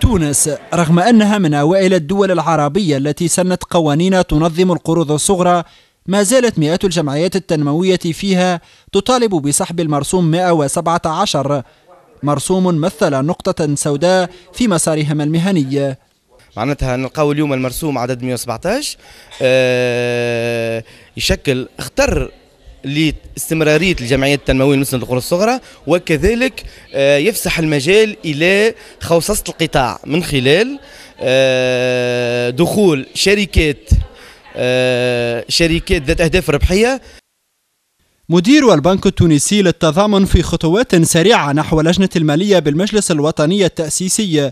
تونس رغم أنها من أوائل الدول العربية التي سنت قوانين تنظم القروض الصغرى ما زالت مئات الجمعيات التنموية فيها تطالب بسحب المرسوم 117 مرسوم مثل نقطة سوداء في مسارهم المهني معناتها نلقاو اليوم المرسوم عدد 117 آه، يشكل اختر لاستمرارية الجمعيات التنموية المسلمة للقرى الصغرى وكذلك آه، يفسح المجال إلى خوصصة القطاع من خلال آه، دخول شركات آه، شركات ذات أهداف ربحية مدير البنك التونسي للتضامن في خطوات سريعة نحو لجنة المالية بالمجلس الوطني التأسيسي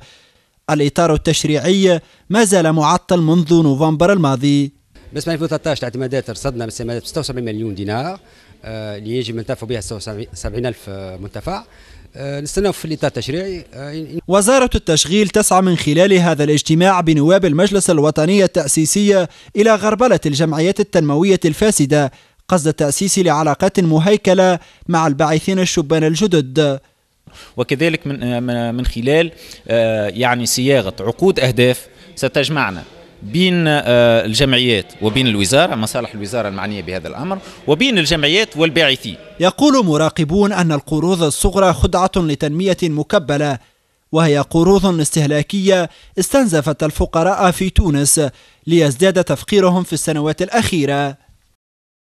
الإطار التشريعي ما زال معطل منذ نوفمبر الماضي بس 2013 الاعتمادات رصدنا استعمالات ب 76 مليون دينار آه، اللي يجب ننتفعوا بها 70 ألف آه، منتفع آه، نستناو في الاطار التشريعي وزاره التشغيل تسعى من خلال هذا الاجتماع بنواب المجلس الوطني التاسيسي الى غربله الجمعيات التنمويه الفاسده قصد التاسيس لعلاقات مهيكله مع الباعثين الشبان الجدد وكذلك من من خلال يعني صياغه عقود اهداف ستجمعنا بين آه، الجمعيات وبين الوزارة مصالح الوزارة المعنية بهذا الأمر وبين الجمعيات والباعثين يقول مراقبون أن القروض الصغرى خدعة لتنمية مكبلة وهي قروض استهلاكية استنزفت الفقراء في تونس ليزداد تفقيرهم في السنوات الأخيرة